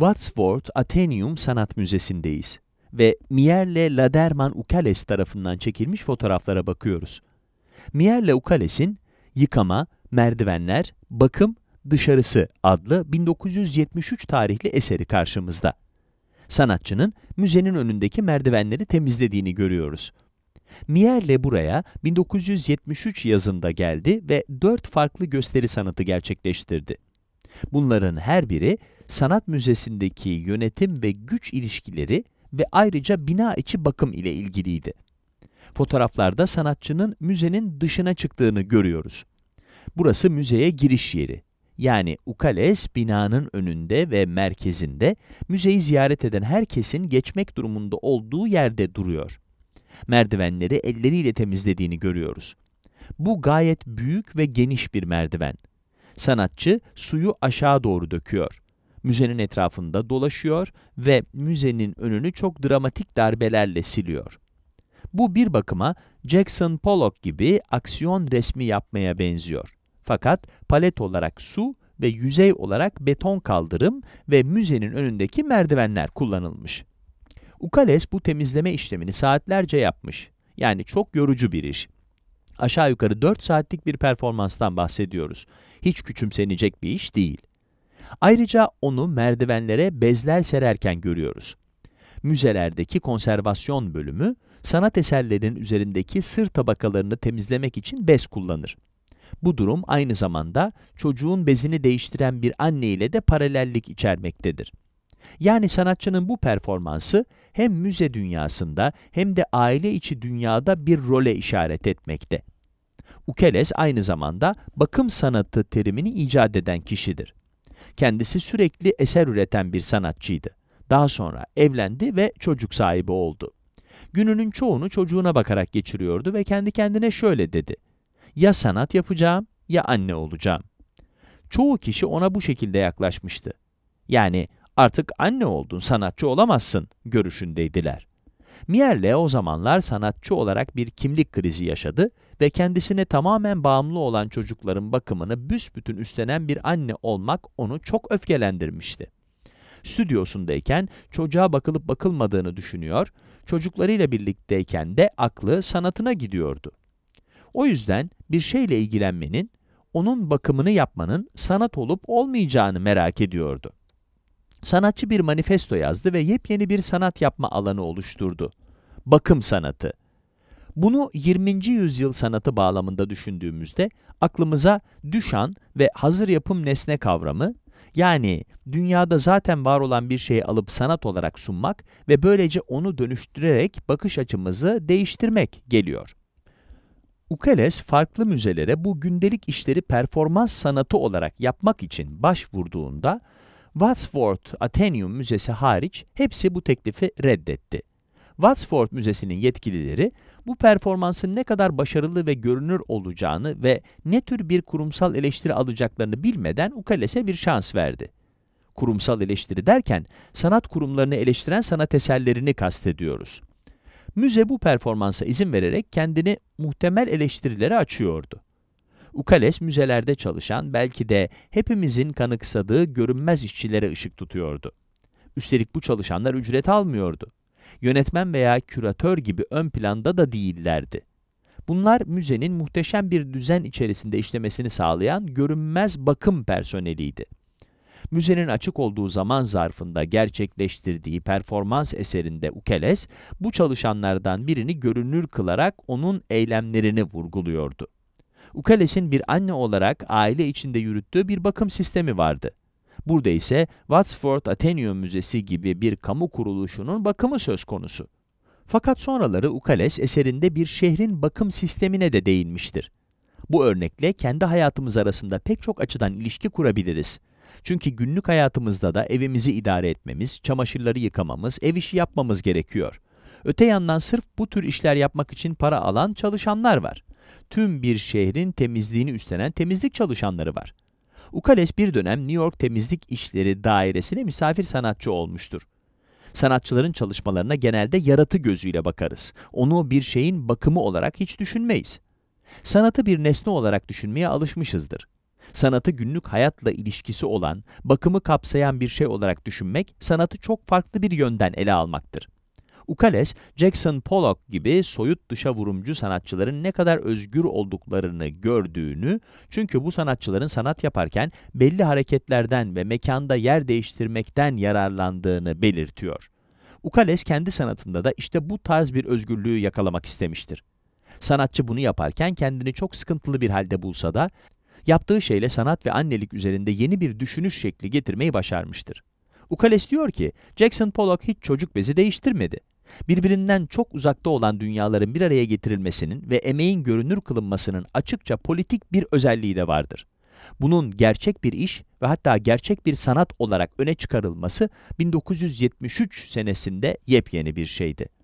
Wadsworth Athenaeum Sanat Müzesi'ndeyiz ve Mierle Laderman Ukales tarafından çekilmiş fotoğraflara bakıyoruz. Mierle Ukales'in Yıkama, Merdivenler, Bakım, Dışarısı adlı 1973 tarihli eseri karşımızda. Sanatçının müzenin önündeki merdivenleri temizlediğini görüyoruz. Mierle buraya 1973 yazında geldi ve dört farklı gösteri sanatı gerçekleştirdi. Bunların her biri sanat müzesindeki yönetim ve güç ilişkileri ve ayrıca bina içi bakım ile ilgiliydi. Fotoğraflarda sanatçının müzenin dışına çıktığını görüyoruz. Burası müzeye giriş yeri. Yani Ukales binanın önünde ve merkezinde müzeyi ziyaret eden herkesin geçmek durumunda olduğu yerde duruyor. Merdivenleri elleriyle temizlediğini görüyoruz. Bu gayet büyük ve geniş bir merdiven. Sanatçı suyu aşağı doğru döküyor. Müzenin etrafında dolaşıyor ve müzenin önünü çok dramatik darbelerle siliyor. Bu bir bakıma Jackson Pollock gibi aksiyon resmi yapmaya benziyor. Fakat palet olarak su ve yüzey olarak beton kaldırım ve müzenin önündeki merdivenler kullanılmış. Ukales bu temizleme işlemini saatlerce yapmış. Yani çok yorucu bir iş. Aşağı yukarı 4 saatlik bir performanstan bahsediyoruz hiç küçümsenecek bir iş değil. Ayrıca onu merdivenlere bezler sererken görüyoruz. Müzelerdeki konservasyon bölümü, sanat eserlerinin üzerindeki sır tabakalarını temizlemek için bez kullanır. Bu durum aynı zamanda çocuğun bezini değiştiren bir anne ile de paralellik içermektedir. Yani sanatçının bu performansı hem müze dünyasında hem de aile içi dünyada bir role işaret etmekte. Ukeles aynı zamanda bakım sanatı terimini icat eden kişidir. Kendisi sürekli eser üreten bir sanatçıydı. Daha sonra evlendi ve çocuk sahibi oldu. Gününün çoğunu çocuğuna bakarak geçiriyordu ve kendi kendine şöyle dedi. Ya sanat yapacağım ya anne olacağım. Çoğu kişi ona bu şekilde yaklaşmıştı. Yani artık anne oldun, sanatçı olamazsın görüşündeydiler. Mierle o zamanlar sanatçı olarak bir kimlik krizi yaşadı ve kendisine tamamen bağımlı olan çocukların bakımını büsbütün üstlenen bir anne olmak onu çok öfkelendirmişti. Stüdyosundayken çocuğa bakılıp bakılmadığını düşünüyor, çocuklarıyla birlikteyken de aklı sanatına gidiyordu. O yüzden bir şeyle ilgilenmenin, onun bakımını yapmanın sanat olup olmayacağını merak ediyordu. Sanatçı bir manifesto yazdı ve yepyeni bir sanat yapma alanı oluşturdu. Bakım sanatı. Bunu 20. yüzyıl sanatı bağlamında düşündüğümüzde aklımıza düşen ve hazır yapım nesne kavramı, yani dünyada zaten var olan bir şeyi alıp sanat olarak sunmak ve böylece onu dönüştürerek bakış açımızı değiştirmek geliyor. Ukeles farklı müzelere bu gündelik işleri performans sanatı olarak yapmak için başvurduğunda Wadsworth Athenaeum Müzesi hariç hepsi bu teklifi reddetti. Wadsworth Müzesi'nin yetkilileri bu performansın ne kadar başarılı ve görünür olacağını ve ne tür bir kurumsal eleştiri alacaklarını bilmeden Ukales'e bir şans verdi. Kurumsal eleştiri derken sanat kurumlarını eleştiren sanat eserlerini kastediyoruz. Müze bu performansa izin vererek kendini muhtemel eleştirilere açıyordu. Ukales müzelerde çalışan belki de hepimizin kanıksadığı görünmez işçilere ışık tutuyordu. Üstelik bu çalışanlar ücret almıyordu. Yönetmen veya küratör gibi ön planda da değillerdi. Bunlar müzenin muhteşem bir düzen içerisinde işlemesini sağlayan görünmez bakım personeliydi. Müzenin açık olduğu zaman zarfında gerçekleştirdiği performans eserinde Ukeles, bu çalışanlardan birini görünür kılarak onun eylemlerini vurguluyordu. Ukales'in bir anne olarak aile içinde yürüttüğü bir bakım sistemi vardı. Burada ise Watsford Athenaeum Müzesi gibi bir kamu kuruluşunun bakımı söz konusu. Fakat sonraları Ukales eserinde bir şehrin bakım sistemine de değinmiştir. Bu örnekle kendi hayatımız arasında pek çok açıdan ilişki kurabiliriz. Çünkü günlük hayatımızda da evimizi idare etmemiz, çamaşırları yıkamamız, ev işi yapmamız gerekiyor. Öte yandan sırf bu tür işler yapmak için para alan çalışanlar var tüm bir şehrin temizliğini üstlenen temizlik çalışanları var. Ukales bir dönem New York Temizlik İşleri Dairesi'ne misafir sanatçı olmuştur. Sanatçıların çalışmalarına genelde yaratı gözüyle bakarız. Onu bir şeyin bakımı olarak hiç düşünmeyiz. Sanatı bir nesne olarak düşünmeye alışmışızdır. Sanatı günlük hayatla ilişkisi olan, bakımı kapsayan bir şey olarak düşünmek, sanatı çok farklı bir yönden ele almaktır. Ukales, Jackson Pollock gibi soyut dışa vurumcu sanatçıların ne kadar özgür olduklarını gördüğünü, çünkü bu sanatçıların sanat yaparken belli hareketlerden ve mekanda yer değiştirmekten yararlandığını belirtiyor. Ukales kendi sanatında da işte bu tarz bir özgürlüğü yakalamak istemiştir. Sanatçı bunu yaparken kendini çok sıkıntılı bir halde bulsa da, yaptığı şeyle sanat ve annelik üzerinde yeni bir düşünüş şekli getirmeyi başarmıştır. Ukales diyor ki, Jackson Pollock hiç çocuk bezi değiştirmedi birbirinden çok uzakta olan dünyaların bir araya getirilmesinin ve emeğin görünür kılınmasının açıkça politik bir özelliği de vardır. Bunun gerçek bir iş ve hatta gerçek bir sanat olarak öne çıkarılması 1973 senesinde yepyeni bir şeydi.